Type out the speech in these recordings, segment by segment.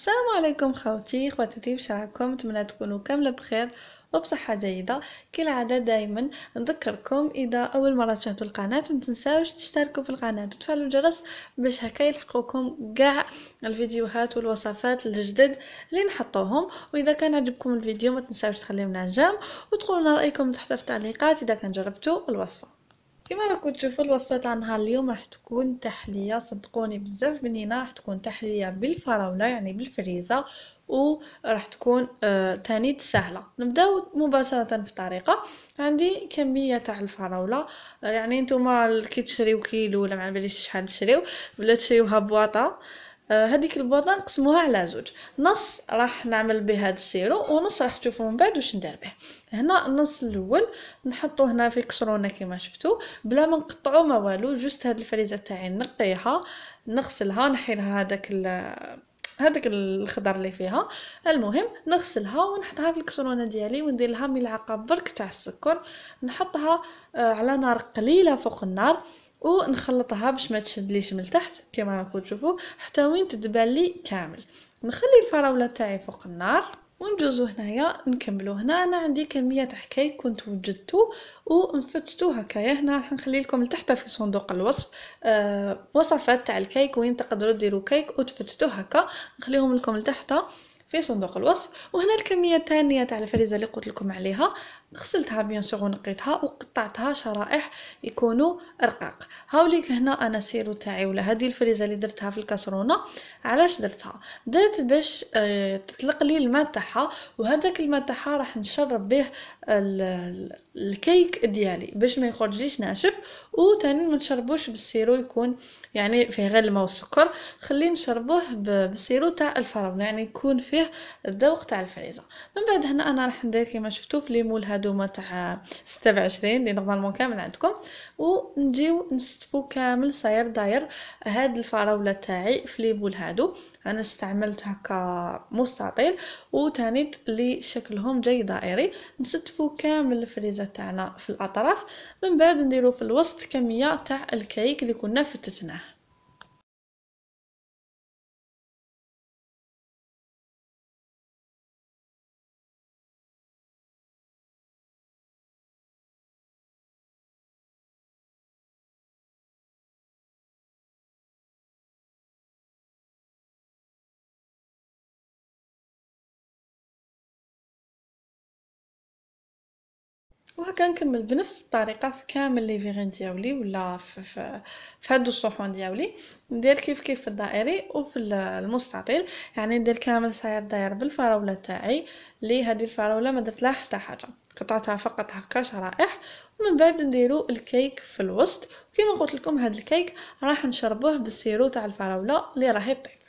السلام عليكم خوتي خواتاتي واش راكم نتمنى تكونوا كامله بخير وبصحة جيدة كالعادة دائما نذكركم إذا أول مرة تشاهدوا القناة ما تنساوش تشتركوا في القناة وتفعلوا الجرس باش هكا يلحقوكم كاع الفيديوهات والوصفات الجدد اللي نحطوهم وإذا كان عجبكم الفيديو ما تنساوش تخليونا لنا جام وتقولوا لنا رأيكم تحت في التعليقات إذا كان جربتوا الوصفة كما راكم تشوفوا الوصفه تاع نهار اليوم راح تكون تحليه صدقوني بزاف بنينه راح تكون تحليه بالفراوله يعني بالفريزه وراح تكون آه تاني سهله نبداو مباشره في الطريقه عندي كميه تاع الفراوله آه، يعني نتوما كي تشريو كيلو ولا ما شحال تشريو ولا تشريوها بواطه آه، هذيك البوطه نقسموها على زوج نص راح نعمل به هذا السيرو ونص راح تشوفوا من بعد واش ندير به هنا النص الاول نحطو هنا في كسرونه كما شفتو بلا ما نقطعو ما والو جوست هاد الفريزه تاعي نقيها نغسلها نحيلها هذاك هذاك الخضر اللي فيها المهم نغسلها ونحطها في الكسرونه ديالي وندير لها ملعقه برك تاع السكر نحطها آه، على نار قليله فوق النار ونخلطها باش ما تشدليش من تحت كما راكم تشوفوا حتى وين تدبل لي كامل نخلي الفراوله تاعي فوق النار ونجوزو هنايا نكملو هنا انا عندي كميه تاع حكايك كنت وجدتو ونفتتو هكايا هنا راح نخلي لكم لتحت في صندوق الوصف أه وصفات تاع الكيك وين تقدروا ديروا كيك وتفتتو هكا نخليهم لكم لتحت في صندوق الوصف وهنا الكميه الثانيه تاع الفريزه اللي قلت لكم عليها غسلتها بيان سيغ ونقيتها وقطعتها شرائح يكونوا رقاق هاوليك هنا انا سيرو تاعي ولا هذه الفريزه اللي درتها في الكاسرونه علاش درتها درت باش آه، تطلق لي الماء تاعها وهذاك الماء تاعها راح نشرب به الكيك ديالي باش ما يخرجليش ناشف وثاني ما نشربوش بالسيرو يكون يعني فيه غير الماء والسكر خليه نشربوه بالسيرو تاع الفراوله يعني يكون فيه الذوق تاع الفريزه من بعد هنا انا راح ندير كما شفتوا في ليمول هذا المعلومه تاع 26 اللي نورمالمون كامل عندكم ونجيو نستفو كامل صاير داير هاد الفراوله تاعي في لي بول هادو انا استعملت هكا مستطيل وتانيت لي شكلهم جاي دائري نستفو كامل الفريزه تاعنا في الاطراف من بعد نديرو في الوسط كميه تاع الكيك اللي كنا فتتناه وهكا نكمل بنفس الطريقه في كامل لي فيغين دياولي ولا في في, في هادو الصحون دياولي ندير كيف كيف في الدائري وفي المستطيل يعني ندير كامل صاير داير بالفراوله تاعي لي هذه الفراوله ما درت لها حتى حاجه قطعتها فقط هكا شرائح ومن بعد نديرو الكيك في الوسط كيما قلت لكم هذا الكيك راح نشربوه بالسيرو تاع الفراوله اللي راهي طيب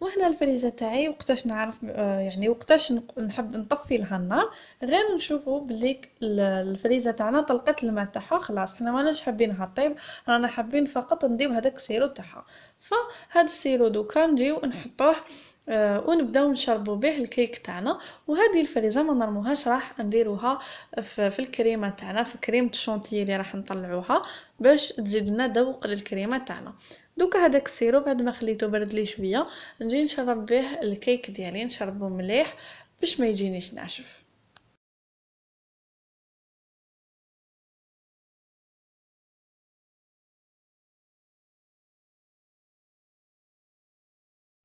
وهنا الفريزه تاعي وقتاش نعرف آه، يعني وقتاش نحب نطفي لها النار غير نشوفوا بلي الفريزه تاعنا طلقت الماء تاعها خلاص حنا ماناش حابينها طيب رانا حابين فقط نديو هذاك السيرو تاعها فهاد السيرو دوكا نجيو نحطوه آه، ونبداو نشربو به الكيك تاعنا وهذه الفريزه ما نرموهاش راح نديروها في الكريمه تاعنا في كريمه الشونتيي اللي راح نطلعوها باش تزيد لنا ذوق للكريمه تاعنا دوكا هذاك السيرو بعد ما خليته برد لي شويه نجي نشرب به الكيك ديالي نشربو مليح باش ما يجينيش ناشف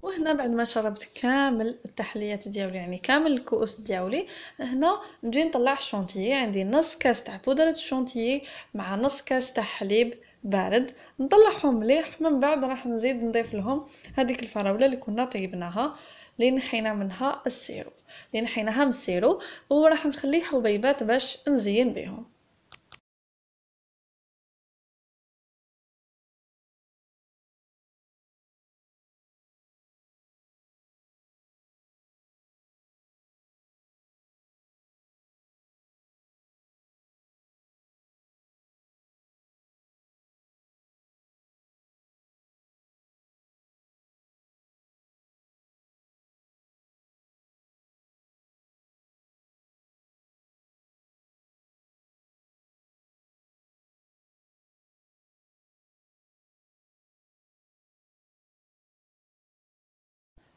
وهنا بعد ما شربت كامل التحليات ديالي يعني كامل الكؤوس ديالي هنا نجي نطلع الشونتيي عندي نص كاس تاع بودرة الشونتيي مع نص كاس تاع حليب بارد نطلعهم مليح من بعد راح نزيد نضيف لهم هذيك الفراوله اللي كنا طيبناها اللي نحينا منها السيرو اللي نحيناها من السيرو وراح نخليه حبيبات باش نزين بهم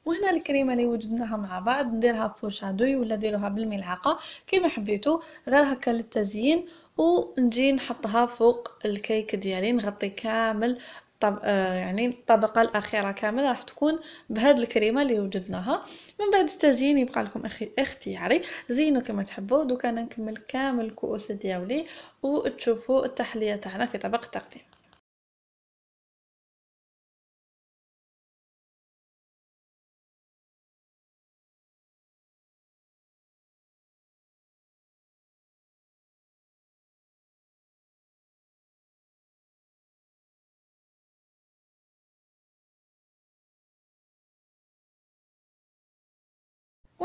وهنا الكريمه اللي وجدناها مع بعض نديرها بوشادوي ولا ديروها بالملعقه كيما حبيتو غير هكا للتزيين ونجي نحطها فوق الكيك ديالي نغطي كامل طب آه، يعني الطبقة الأخيرة كاملة راح تكون بهاد الكريمة اللي وجدناها من بعد التزيين يبقى لكم أخي اختياري زينوا كما تحبوا أنا نكمل كامل الكؤوس ديالي وتشوفوا التحلية تاعنا في طبق التقديم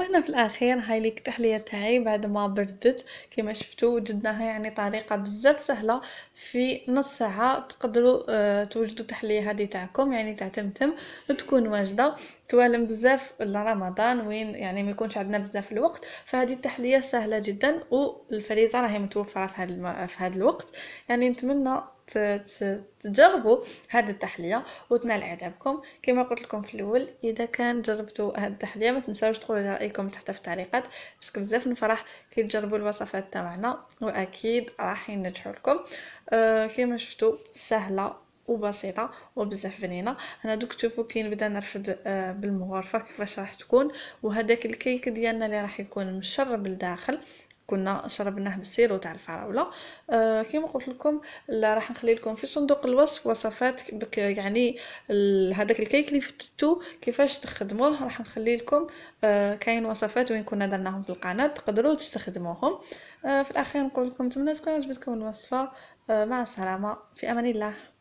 وهنا في الأخير هاي اللي التحلية تاعي بعد ما بردت كما شفتوا وجدناها يعني طريقة بزاف سهلة في نص ساعة تقدروا اه توجدوا التحلية هذه تاعكم يعني تاع تمتم تكون واجدة توالم بزاف لرمضان وين يعني ما يكونش عندنا بزاف الوقت فهذه التحلية سهلة جدا والفريزة راهي متوفرة في هذا الم... في هذا الوقت يعني نتمنى تجربوا هاد التحليه وتنال اعجابكم كما قلت لكم في الاول اذا كان جربتوا هاد التحليه ما تنساوش تقولوا رايكم تحت في التعليقات باش بزاف نفرح كي تجربوا الوصفات تاعنا واكيد راح ينجحوا لكم آه كما شفتوا سهله وبسيطه وبزاف بنينه انا دوك تشوفوا كي نبدا نرفد آه، بالمغرفه كيفاش راح تكون وهذاك الكيك ديالنا اللي راح يكون مشرب لداخل كنا شربناه بالسيرو تاع الفراوله آه كيما قلت لكم راح نخلي لكم في صندوق الوصف وصفات بك يعني هذاك الكيك اللي فتتو كيفاش تخدموه راح نخلي لكم آه كاين وصفات وين كنا درناهم في القناه تقدروا تستخدموهم آه في الاخير نقول لكم نتمنى تكون عجبتكم الوصفه آه مع السلامه في امان الله